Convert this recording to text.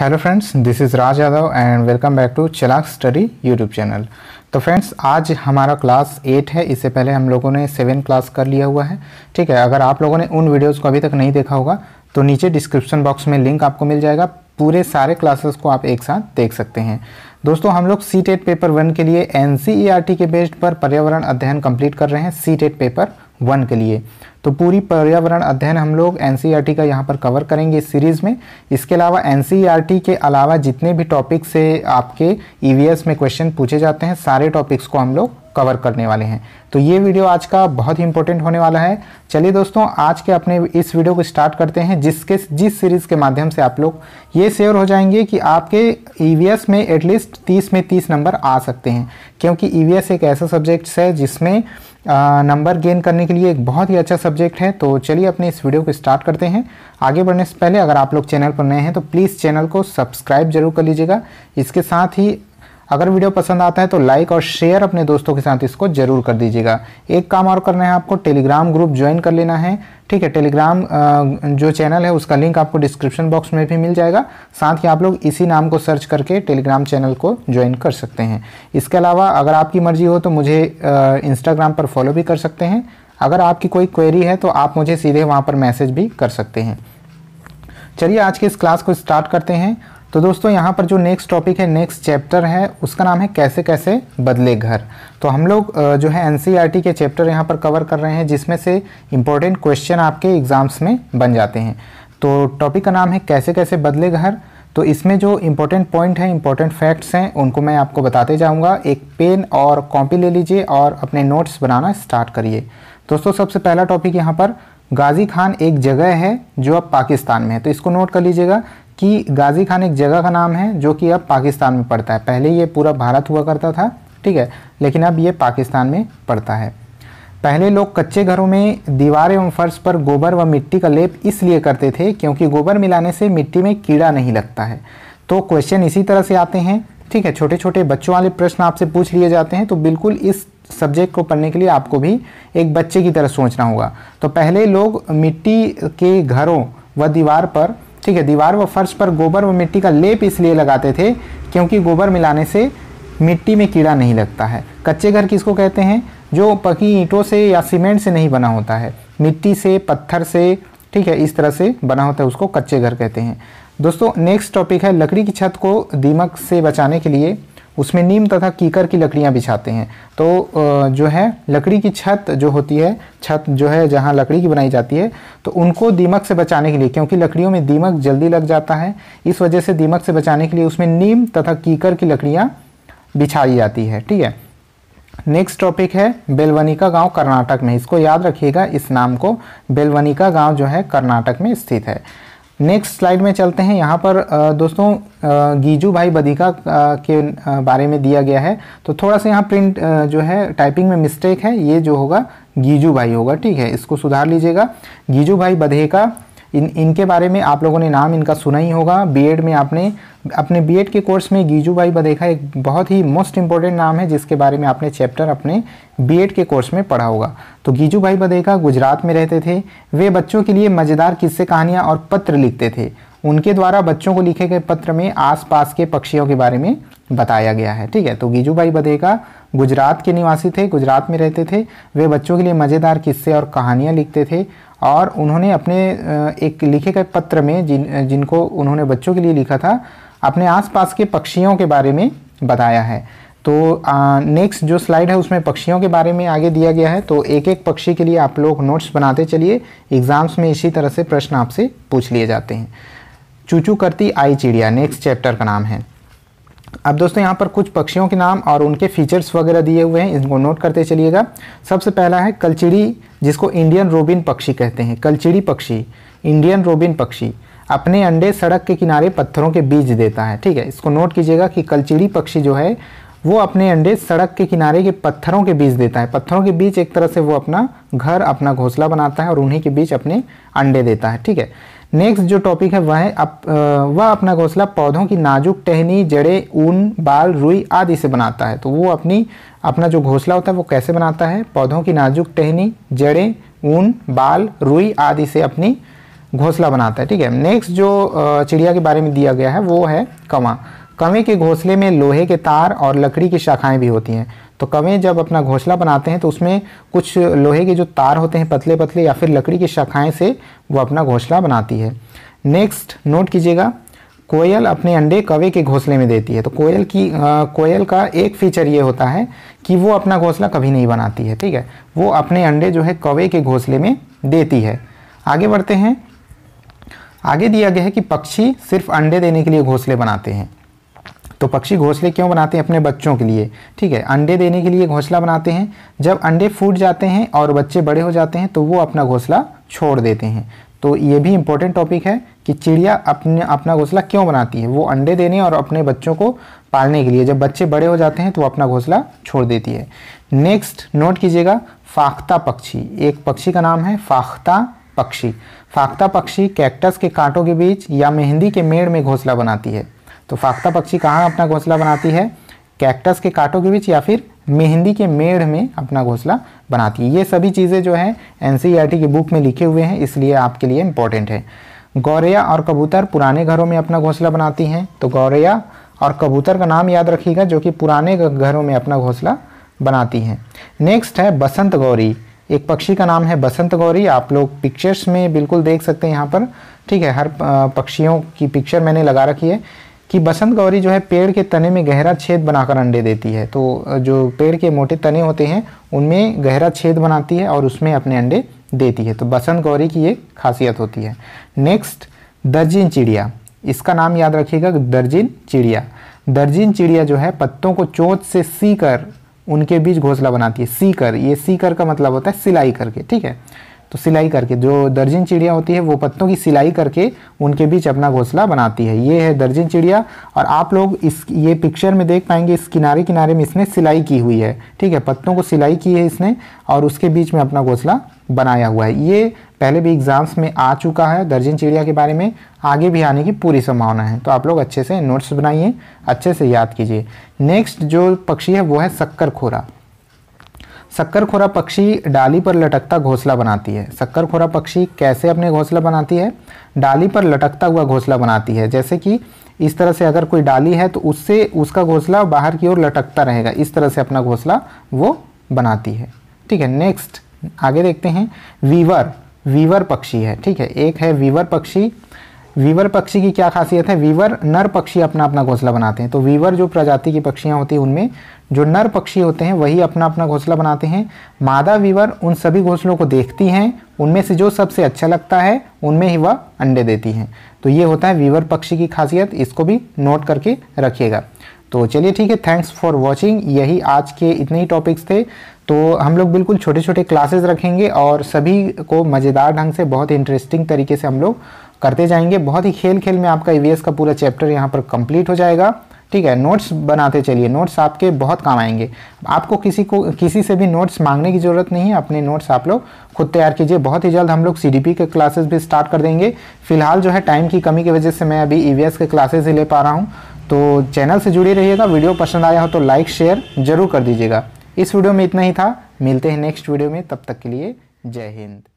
hello friends this is Raj Yadav and welcome back to Chalak study YouTube channel तो friends आज हमारा class eight है इससे पहले हम लोगों ने सेवन क्लास कर लिया हुआ है ठीक है अगर आप लोगों ने उन वीडियोस को अभी तक नहीं देखा होगा तो नीचे डिस्क्रिप्शन बॉक्स में लिंक आपको मिल जाएगा पूरे सारे क्लासेस को आप एक साथ देख सकते हैं दोस्तों हम लोग सी टेट पेपर वन के लिए एन e के बेस्ड पर पर्यावरण अध्ययन कम्प्लीट कर रहे हैं सी टेट पेपर वन के लिए तो पूरी पर्यावरण अध्ययन हम लोग एन e का यहाँ पर कवर करेंगे इस सीरीज़ में इसके अलावा एन e के अलावा जितने भी टॉपिक से आपके ई e में क्वेश्चन पूछे जाते हैं सारे टॉपिक्स को हम लोग कवर करने वाले हैं तो ये वीडियो आज का बहुत ही इंपॉर्टेंट होने वाला है चलिए दोस्तों आज के अपने इस वीडियो को स्टार्ट करते हैं जिसके जिस सीरीज़ के माध्यम से आप लोग ये शेयर हो जाएंगे कि आपके ई में एटलीस्ट तीस में तीस नंबर आ सकते हैं क्योंकि ई एक ऐसा सब्जेक्ट्स है जिसमें नंबर गेन करने के लिए एक बहुत ही अच्छा सब्जेक्ट है तो चलिए अपने इस वीडियो को स्टार्ट करते हैं आगे बढ़ने से पहले अगर आप लोग चैनल पर नए हैं तो प्लीज़ चैनल को सब्सक्राइब जरूर कर लीजिएगा इसके साथ ही अगर वीडियो पसंद आता है तो लाइक और शेयर अपने दोस्तों के साथ इसको जरूर कर दीजिएगा एक काम और करना है आपको टेलीग्राम ग्रुप ज्वाइन कर लेना है ठीक है टेलीग्राम जो चैनल है उसका लिंक आपको डिस्क्रिप्शन बॉक्स में भी मिल जाएगा साथ ही आप लोग इसी नाम को सर्च करके टेलीग्राम चैनल को ज्वाइन कर सकते हैं इसके अलावा अगर आपकी मर्जी हो तो मुझे इंस्टाग्राम पर फॉलो भी कर सकते हैं अगर आपकी कोई क्वेरी है तो आप मुझे सीधे वहाँ पर मैसेज भी कर सकते हैं चलिए आज के इस क्लास को स्टार्ट करते हैं तो दोस्तों यहाँ पर जो नेक्स्ट टॉपिक है नेक्स्ट चैप्टर है उसका नाम है कैसे कैसे बदले घर तो हम लोग जो है एन e के चैप्टर यहाँ पर कवर कर रहे हैं जिसमें से इम्पोर्टेंट क्वेश्चन आपके एग्ज़ाम्स में बन जाते हैं तो टॉपिक का नाम है कैसे कैसे बदले घर तो इसमें जो इम्पोर्टेंट पॉइंट हैं इम्पोर्टेंट फैक्ट्स हैं उनको मैं आपको बताते जाऊँगा एक पेन और कॉपी ले लीजिए और अपने नोट्स बनाना स्टार्ट करिए दोस्तों सबसे पहला टॉपिक यहाँ पर गाजी खान एक जगह है जो अब पाकिस्तान में है तो इसको नोट कर लीजिएगा कि गाजी खान एक जगह का नाम है जो कि अब पाकिस्तान में पड़ता है पहले ये पूरा भारत हुआ करता था ठीक है लेकिन अब ये पाकिस्तान में पड़ता है पहले लोग कच्चे घरों में दीवार एवं फर्श पर गोबर व मिट्टी का लेप इसलिए करते थे क्योंकि गोबर मिलाने से मिट्टी में कीड़ा नहीं लगता है तो क्वेश्चन इसी तरह से आते हैं ठीक है छोटे छोटे बच्चों वाले प्रश्न आपसे पूछ लिए जाते हैं तो बिल्कुल इस सब्जेक्ट को पढ़ने के लिए आपको भी एक बच्चे की तरह सोचना होगा तो पहले लोग मिट्टी के घरों व दीवार पर ठीक है दीवार व फर्श पर गोबर व मिट्टी का लेप इसलिए लगाते थे क्योंकि गोबर मिलाने से मिट्टी में कीड़ा नहीं लगता है कच्चे घर किसको कहते हैं जो पकी ईंटों से या सीमेंट से नहीं बना होता है मिट्टी से पत्थर से ठीक है इस तरह से बना होता है उसको कच्चे घर कहते हैं दोस्तों नेक्स्ट टॉपिक है लकड़ी की छत को दीमक से बचाने के लिए उसमें नीम तथा कीकर की लकड़ियाँ बिछाते हैं तो जो है लकड़ी की छत जो होती है छत जो है जहाँ लकड़ी की बनाई जाती है तो उनको दीमक से बचाने के लिए क्योंकि लकड़ियों में दीमक जल्दी लग जाता है इस वजह से दीमक से बचाने के लिए उसमें नीम तथा कीकर की लकड़ियाँ बिछाई जाती है ठीक है नेक्स्ट टॉपिक है बेलवनिका गांव कर्नाटक में इसको याद रखिएगा इस नाम को बेलवनिका गांव जो है कर्नाटक में स्थित है नेक्स्ट स्लाइड में चलते हैं यहाँ पर दोस्तों गीजू भाई बदिका के बारे में दिया गया है तो थोड़ा सा यहाँ प्रिंट जो है टाइपिंग में मिस्टेक है ये जो होगा गीजू भाई होगा ठीक है इसको सुधार लीजिएगा गीजू भाई बधेका इन इनके बारे में आप लोगों ने नाम इनका सुना ही होगा बीएड में आपने अपने बीएड के कोर्स में गीजू भाई बदेखा एक बहुत ही मोस्ट इंपॉर्टेंट नाम है जिसके बारे में आपने चैप्टर अपने बीएड के कोर्स में पढ़ा होगा तो गीजू भाई बदेखा गुजरात में रहते थे वे बच्चों के लिए मज़ेदार किस्से कहानियाँ और पत्र लिखते थे उनके द्वारा बच्चों को लिखे गए पत्र में आसपास के पक्षियों के बारे में बताया गया है ठीक है तो गीजू भाई बदेखा गुजरात के निवासी थे गुजरात में रहते थे वे बच्चों के लिए मज़ेदार किस्से और कहानियाँ लिखते थे और उन्होंने अपने एक लिखे गए पत्र में जिन जिनको उन्होंने बच्चों के लिए लिखा था अपने आसपास के पक्षियों के बारे में बताया है तो नेक्स्ट जो स्लाइड है उसमें पक्षियों के बारे में आगे दिया गया है तो एक एक पक्षी के लिए आप लोग नोट्स बनाते चलिए एग्ज़ाम्स में इसी तरह से प्रश्न आपसे पूछ लिए जाते हैं चूचू करती आई चिड़िया नेक्स्ट चैप्टर का नाम है अब दोस्तों यहाँ पर कुछ पक्षियों के नाम और उनके फीचर्स वगैरह दिए हुए हैं इनको नोट करते चलिएगा सबसे पहला है कलचिड़ी जिसको इंडियन रोबिन पक्षी कहते हैं कलचिड़ी पक्षी इंडियन रोबिन पक्षी अपने अंडे सड़क के किनारे पत्थरों के बीज देता है ठीक है इसको नोट कीजिएगा कि कलचिड़ी पक्षी जो है वो अपने अंडे सड़क के किनारे के पत्थरों के बीच देता है पत्थरों के बीच एक तरह से वो अपना घर अपना घोंसला बनाता है और उन्हीं के बीच अपने अंडे देता है ठीक है नेक्स्ट जो टॉपिक है वह है अप, वह अपना घोंसला पौधों की नाजुक टहनी जड़ें ऊन बाल रुई आदि से बनाता है तो वो अपनी अपना जो घोंसला होता है वो कैसे बनाता है पौधों की नाजुक टहनी जड़ें ऊन बाल रुई आदि से अपनी घोंसला बनाता है ठीक है नेक्स्ट जो चिड़िया के बारे में दिया गया है वो है कवा कवे के घोंसले में लोहे के तार और लकड़ी की शाखाएं भी होती हैं तो कवे जब अपना घोंसला बनाते हैं तो उसमें कुछ लोहे के जो तार होते हैं पतले पतले या फिर लकड़ी की शाखाएं से वो अपना घोंसला बनाती है नेक्स्ट नोट कीजिएगा कोयल अपने अंडे कवे के घोंसले में देती है तो कोयल की आ, कोयल का एक फीचर ये होता है कि वो अपना घोंसला कभी नहीं बनाती है ठीक है वो अपने अंडे जो है कवे के घोंसले में देती है आगे बढ़ते हैं आगे दिया गया है कि पक्षी सिर्फ अंडे देने के लिए घोंसले बनाते हैं तो पक्षी घोंसले क्यों बनाते हैं अपने बच्चों के लिए ठीक है अंडे देने के लिए घोंसला बनाते हैं जब अंडे फूट जाते हैं और बच्चे बड़े हो जाते हैं तो वो अपना घोंसला छोड़ देते हैं तो ये भी इम्पोर्टेंट टॉपिक है कि चिड़िया अपने अपना घोंसला क्यों बनाती है वो अंडे देने और अपने बच्चों को पालने के लिए जब बच्चे बड़े हो जाते हैं तो वो अपना घोंसला छोड़ देती है नेक्स्ट नोट कीजिएगा फाख्ता पक्षी एक पक्षी का नाम है फाख्ता पक्षी फाख्ता पक्षी कैक्टस के कांटों के बीच या मेहंदी के मेड़ में घोंसला बनाती है तो फाख्ता पक्षी कहाँ अपना घोंसला बनाती है कैक्टस के कांटों के बीच या फिर मेहंदी के मेड़ में अपना घोंसला बनाती है ये सभी चीज़ें जो है एन e की बुक में लिखे हुए हैं इसलिए आपके लिए इम्पोर्टेंट है गौरैया और कबूतर पुराने घरों में अपना घोंसला बनाती हैं तो गौरैया और कबूतर का नाम याद रखिएगा जो कि पुराने घरों में अपना घोंसला बनाती हैं नेक्स्ट है बसंत गौरी एक पक्षी का नाम है बसंत गौरी आप लोग पिक्चर्स में बिल्कुल देख सकते हैं यहाँ पर ठीक है हर पक्षियों की पिक्चर मैंने लगा रखी है कि बसंत गौरी जो है पेड़ के तने में गहरा छेद बनाकर अंडे देती है तो जो पेड़ के मोटे तने होते हैं उनमें गहरा छेद बनाती है और उसमें अपने अंडे देती है तो बसंत गौरी की ये खासियत होती है नेक्स्ट दर्जिन चिड़िया इसका नाम याद रखिएगा दर्जिन चिड़िया दर्जिन चिड़िया जो है पत्तों को चोंच से सी कर उनके बीच घोंसला बनाती है सी ये सी का मतलब होता है सिलाई करके ठीक है तो सिलाई करके जो दर्जन चिड़िया होती है वो पत्तों की सिलाई करके उनके बीच अपना घोंसला बनाती है ये है दर्जन चिड़िया और आप लोग इस ये पिक्चर में देख पाएंगे इस किनारे किनारे में इसने सिलाई की हुई है ठीक है पत्तों को सिलाई की है इसने और उसके बीच में अपना घोंसला बनाया हुआ है ये पहले भी एग्ज़ाम्स में आ चुका है दर्जन चिड़िया के बारे में आगे भी आने की पूरी संभावना है तो आप लोग अच्छे से नोट्स बनाइए अच्छे से याद कीजिए नेक्स्ट जो पक्षी है वो है शक्कर खोरा शक्करखोरा पक्षी डाली पर लटकता घोंसला बनाती है शक्करखोरा पक्षी कैसे अपने घोंसला बनाती है डाली पर लटकता हुआ घोंसला बनाती है जैसे कि इस तरह से अगर कोई डाली है तो उससे उसका घोंसला बाहर की ओर लटकता रहेगा इस तरह से अपना घोंसला वो बनाती है ठीक है नेक्स्ट आगे देखते हैं वीवर वीवर पक्षी है ठीक है एक है वीवर पक्षी वीवर पक्षी की क्या खासियत है वीवर नर पक्षी अपना अपना घोंसला बनाते हैं तो वीवर जो प्रजाति की पक्षियाँ होती हैं उनमें जो नर पक्षी होते हैं वही अपना अपना घोंसला बनाते हैं मादा वीवर उन सभी घोंसलों को देखती हैं उनमें से जो सबसे अच्छा लगता है उनमें ही वह अंडे देती हैं तो ये होता है वीवर पक्षी की खासियत इसको भी नोट करके रखिएगा तो चलिए ठीक है थैंक्स फॉर वॉचिंग यही आज के इतने ही टॉपिक्स थे तो हम लोग बिल्कुल छोटे छोटे क्लासेस रखेंगे और सभी को मज़ेदार ढंग से बहुत इंटरेस्टिंग तरीके से हम लोग करते जाएंगे बहुत ही खेल खेल में आपका ई e का पूरा चैप्टर यहाँ पर कंप्लीट हो जाएगा ठीक है नोट्स बनाते चलिए नोट्स आपके बहुत काम आएंगे आपको किसी को किसी से भी नोट्स मांगने की ज़रूरत नहीं है अपने नोट्स आप लोग खुद तैयार कीजिए बहुत ही जल्द हम लोग सी के क्लासेस भी स्टार्ट कर देंगे फिलहाल जो है टाइम की कमी की वजह से मैं अभी ई e के क्लासेज ही ले पा रहा हूँ तो चैनल से जुड़ी रहिएगा वीडियो पसंद आया हो तो लाइक शेयर जरूर कर दीजिएगा इस वीडियो में इतना ही था मिलते हैं नेक्स्ट वीडियो में तब तक के लिए जय हिंद